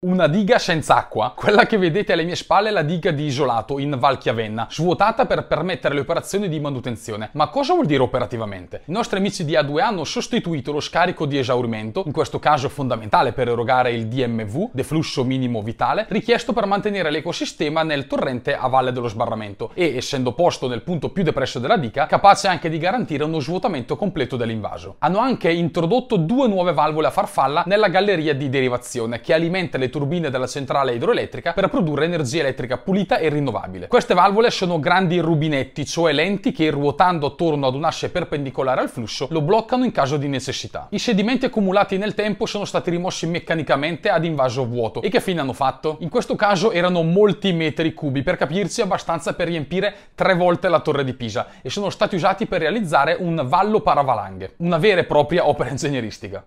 Una diga senza acqua. Quella che vedete alle mie spalle è la diga di Isolato in Val Chiavenna, svuotata per permettere le operazioni di manutenzione. Ma cosa vuol dire operativamente? I nostri amici di A2 hanno sostituito lo scarico di esaurimento, in questo caso fondamentale per erogare il DMV, deflusso minimo vitale, richiesto per mantenere l'ecosistema nel torrente a valle dello sbarramento e, essendo posto nel punto più depresso della diga, capace anche di garantire uno svuotamento completo dell'invaso. Hanno anche introdotto due nuove valvole a farfalla nella galleria di derivazione che alimenta le le turbine della centrale idroelettrica per produrre energia elettrica pulita e rinnovabile. Queste valvole sono grandi rubinetti, cioè lenti che ruotando attorno ad un perpendicolare al flusso lo bloccano in caso di necessità. I sedimenti accumulati nel tempo sono stati rimossi meccanicamente ad invaso vuoto. E che fine hanno fatto? In questo caso erano molti metri cubi, per capirci abbastanza per riempire tre volte la torre di Pisa e sono stati usati per realizzare un vallo paravalanghe, una vera e propria opera ingegneristica.